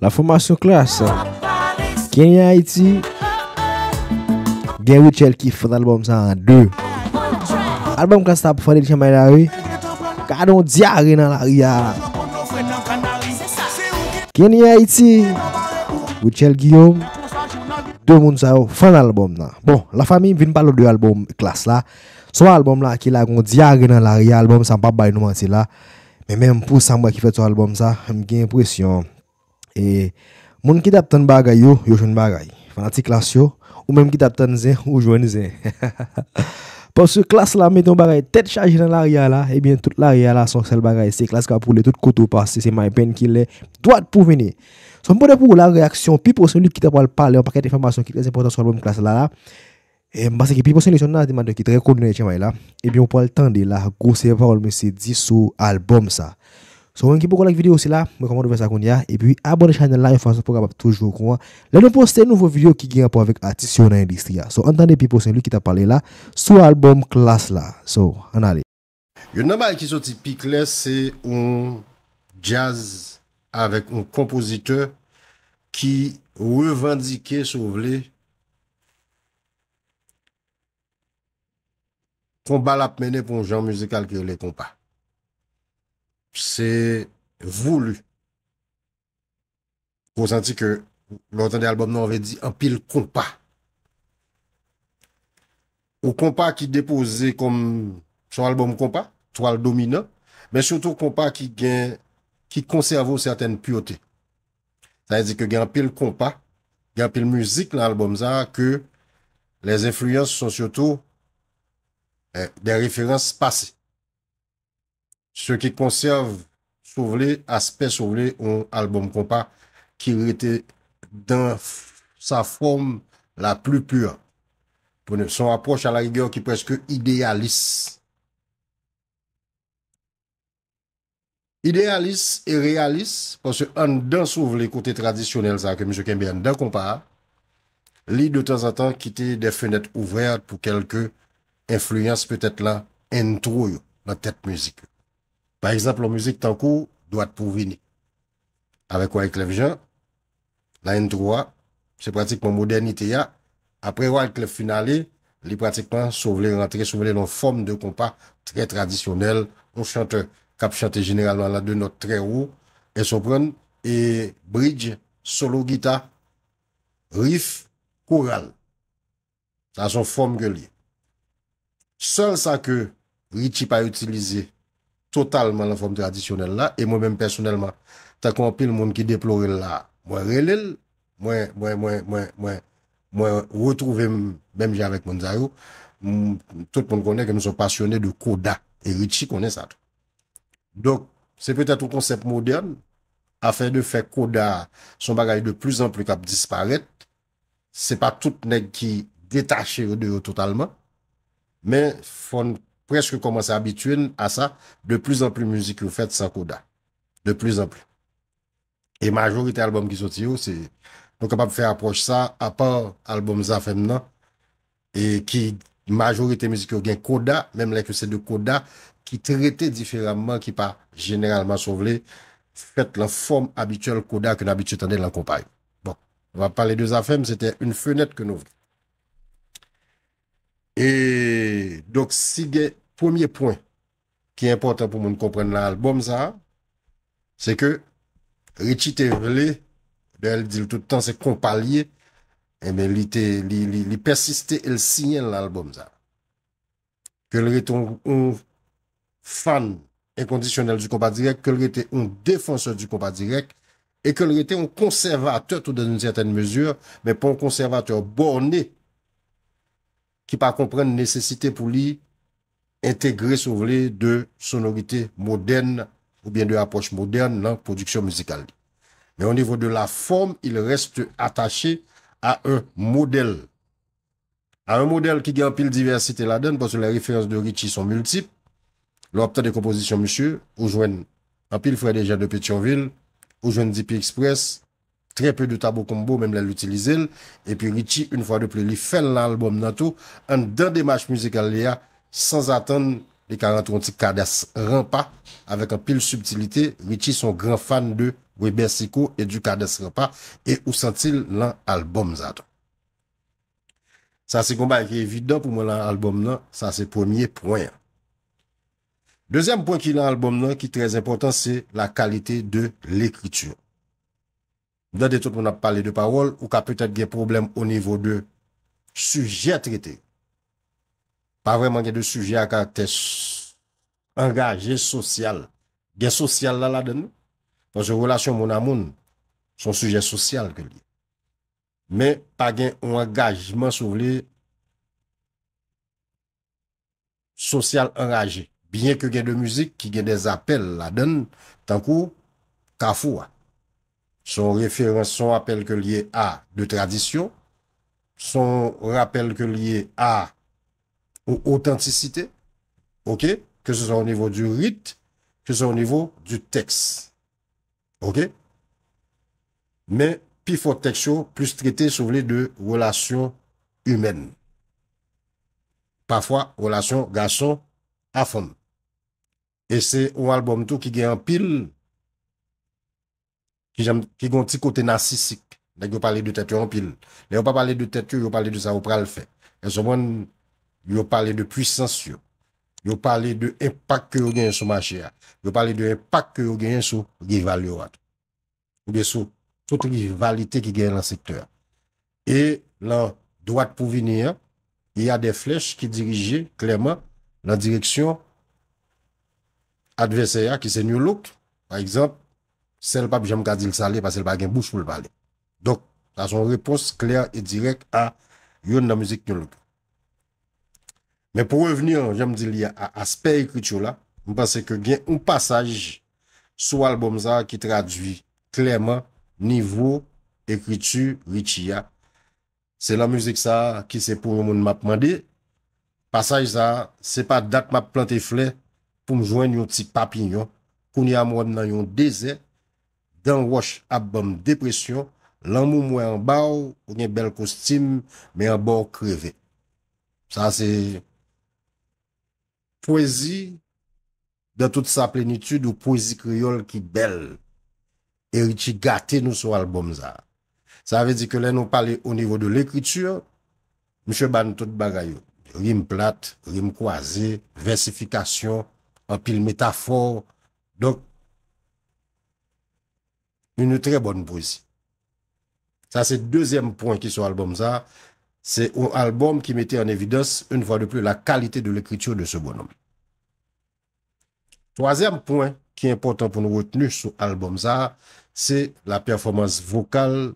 La fomasyon klas, keni a iti, gen Wichelle ki fote albom sa an 2. Albom klas ta pou fane di chanmay nan we, kade on diage nan la riyan. Keni a iti, Wichelle Guillaume, 2 moun sa yo fote albom nan. Bon, la fami vin palo 2 albom klas la. So albom la ki la kon diage nan la riyan, albom sa pa bay nou an ti la. Men men mpou samba ki fote albom sa, m gen presyon an. E, moun ki tap tan bagay yo, yo chan bagay. Fana ti klas yo, ou menm ki tap tan zen, ou jwenn zen. Pon se klas la meton bagay tet chanji nan l'aria eh la, ebyen tout l'aria la son sel bagay, se klas ka poule tout koto, pasi se may pen ki le, doat pou vene. Son bon apou la reaksyon, pi porsen li ki tap wale pale, wapaket informasyon ki tres importan sou albom klas la la, e basi ki pi porsen li son nati mada ki tre kouden e chan wale la, ebyen wapal tende la, kousey wale mwen se di sou albom sa. So wèn ki pou kon lèk videyo si la, mwen komando wè sa kon ya. E pi abone chanel la yon fwansou pou kapap toujou kon. Lè nou poste nouvo video ki gen apò avèk atisyonè list ya. So antande pi poste lè ki ta pale la sou albòm klas la. So, an ale. Yo nan ba ekiso tipik lè, se yon jazz avèk yon kompoziteur ki revandike sou vle kon balap mène pou yon jan musikal ki yon lè kompa. sè voulou pou santi ke l'entende alboum nan ve di an pil kompa ou kompa ki depose kom son alboum kompa toal domina men choutou kompa ki gen ki konservo sètene piote sa e di ke gen an pil kompa gen an pil muzik lan alboum zan ke les influyans son choutou eh, de referans passe Se ki konserve souvelé, aspe souvelé, ou alboum kompa, ki rete dan sa fòm la plupur, pou ne son apòche a la rigèr ki preske idealis. Idealis e realis, posè an dan souvelé kote tradisyonel, sa kemise kembe an dan kompa, li de tans an tan kite de fenèt ouvèr pou kelke enfluyans pe tèt la entrouyo nan tèt mèzike. Par exemple, la musique tankou doit pou vini. Avèk wèk lèk lèk jen, la n3, se pratikman modernite ya. Apè wèk lèk lèk finalè, li pratikman souvelè rentré, souvelè nan fòm de kompa trè tradisyonel. On chante, kap chante generalman la dè note trè ou, e soprèn, e bridge, solo gita, riff, koural. Nan son fòm gèlè. Sèl sa ke Richie pa utilize Totalman la fom tradisyonel la. E mwen men personelman. Ta kompi l moun ki deplore la. Mwen relil. Mwen mwen mwen mwen. Mwen mwen mwen mwen. Retrouve mwen mwen mwen mm, mwen. Tout moun konen ke moun son pasyonel de koda. E richi konen sa. Dok. Se pwete a tou konsep modern. Afen de fe koda. Son bagay de plus en plus kap disparet. Se pa tout nek ki detache yon de yo totalman. Men fon koda. kwen eske koman se abituen a sa, de plus an pli mouzik yo fet sa koda. De plus an pli. E majorite alboum ki soti yo, oh, nou kapap fe aproch sa, apan alboum zafem nan, e ki majorite mouzik yo gen koda, menm lèk yo se de koda, ki trete diferanman ki pa generalman sou vle, fet la form abituel koda ke n'abitue tande lankompari. Bon, wap pale de zafem, se te un fenet ke nou vle. E doksige premier point ki e important pou moun komprenne l'alboum za, se ke retite vle, de al di l toutan se kompaliye, li eh persisté, l sinyen l'alboum za. Ke l rete fan ekondisyonel du kompadirek, ke l rete un defanseur du kompadirek, e ke l rete un konservateur tout an un certaine mesure, men pou konservateur borné ki pa komprenne nesesite pou li... entegre sou vle de sonorite moden ou bien de apos moden nan produksyon muzikal. Men an nivou de la form, il reste atache a un model. A un model ki gen apil diversite la den pasou la referans de Ritchie son multip. Lo aptan de kompozisyon, monsye, ou jwen apil fwe deja de Petionville, ou jwen di P-Express, tre pe de tabou kombo, menm la l'utilize l, epi Ritchie, un fwa de ple li fen lan alboum nan tou, an dan demaj muzikal li a, San zaten li ka renton ti Kades Rampa, avek an pil subtilite, Michi son gran fan de Weber Siko e du Kades Rampa, e ou san til lan albom zaten. Sa se kombay ki evident pou mwen lan albom nan, sa se premier poyen. Dezem poyen ki lan albom nan, ki trez important, se la kalite de l'ekritur. Dan de tout mwen ap pale de parol, ou ka petet gen problem o nivou de sujet retey. pa vreman gen de suje akates angaje sosyal. Gen sosyal la la den, pan se relasyon moun amoun, son suje sosyal ke li. Men, pa gen ou angajman sou li sosyal angaje. Bien ke gen de muzik, ki gen de apel la den, tankou, kafou a. Son apel ke li a de tradisyon, son rappel ke li a Ou autenticite. Ok. Ke se sa ou nivou du rit. Ke se sa ou nivou du teks. Ok. Men pi fote teks yo. Plus trite sou vle de. Relasyon. Humen. Pafwa. Relasyon. Gason. Afon. E se ou albom tou. Ki gen an pil. Ki gen ti kote nasisik. Nek yo pale de tete yo an pil. Nek yo pale de tete yo. Yo pale de sa ou pral fe. E se mwen. yo pale de pwisansyo, yo pale de impak ke yo gen sou machia, yo pale de impak ke yo gen sou rivaliwat, ou de sou tout rivalite ki gen lan sektor. E lan, doat pou vinia, ya de flech ki dirije, kleyman, lan direksyon adveseya ki se nyolok, pa ekzamp, sel pa bi jem kadil sale, pa sel pa gen bouch pou lpale. Dok, la son repos kleyan e direk a yon nan mizik nyolok. Mè pou reveni an, jèm di li a asper ekritu la, mwen panse ke gen un pasaj sou albom za ki tradwi kleman nivou ekritu wichi ya. Se la mouzik sa ki se pou moun map mandi, pasaj za, se pa dat map planti flè pou mwen jwen yon ti papinyon, kouni amwad nan yon dese, dan wosh abom depresyon, lan moun mwen anbaw, kouni bel kostim, men anbaw kreve. Sa se... Poesie de tout sa plenitude ou poesie kriol ki bel. E wichi gate nou sou albom za. Sa ave di ke lè nou pale ou nivou de l'ekritur. Mche ban tout bagayou. Rim plate, rim kwaze, versifikasyon, apil metafor. Dok, une tre bonne poesie. Sa se dezem pon ki sou albom za. Se ou alboum ki mette an evidens un vwa de pli la kalite de l'ekritu de se bon oum. Troazèm pouen ki important pou nou retenu sou alboum za se la performans vokal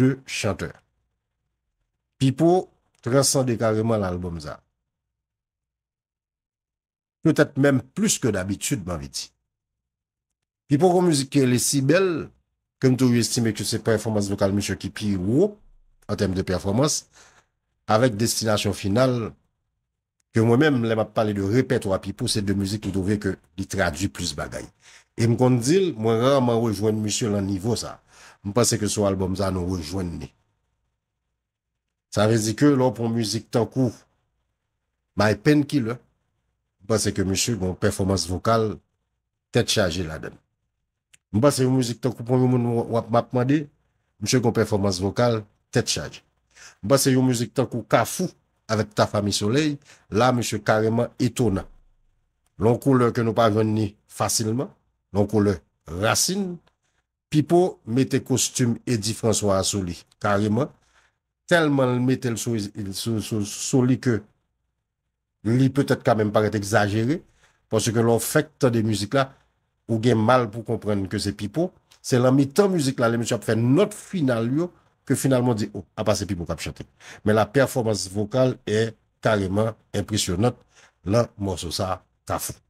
de chanteur. Pi pou transande kareman alboum za. Nou tèt mèm plus ke d'abitude, m'anvi ti. Pi pou kon mouzike le si bel, kèm tou yu estime ki se performans vokal mèche ki pi wou, an tem de performans, avèk Destinasyon final, ke mwen mèm lèm ap pale de repèt wapipo, se de müzik lèm dové ke li tradwi plus bagay. E mkondil, mwen rèman wèjwen monsye lan nivou sa. Mwen pase ke sou albom zan wèjwen ne. Sa vèzi ke lò pou monsye tan kou, mwen apen ki lò, mwen pase ke monsye goun performans vokal, tèt chajè la den. Mwen pase ke monsye tan kou pou moun wap map mwade, monsye goun performans vokal, tèt chajè. Basè yon mouzik tan kou kafou avèk ta fami soley, la mèche kareman etona. Lon koule ke nou pa veni fasilman, lon koule rasin, pipo metè kostum edi François Assouli, kareman, telman metè souli ke li pètè kamem parete exagere, pòsè ke lon fèk tan de mouzik la, ou gen mal pou komprenne ke se pipo, se lan mi tan mouzik la, le mèche ap fè not final yon, ke finalman di oh, apase ah, pi mou kap chate. Men la performansi vokal e kareman impresyonat lan monsosa ta foun.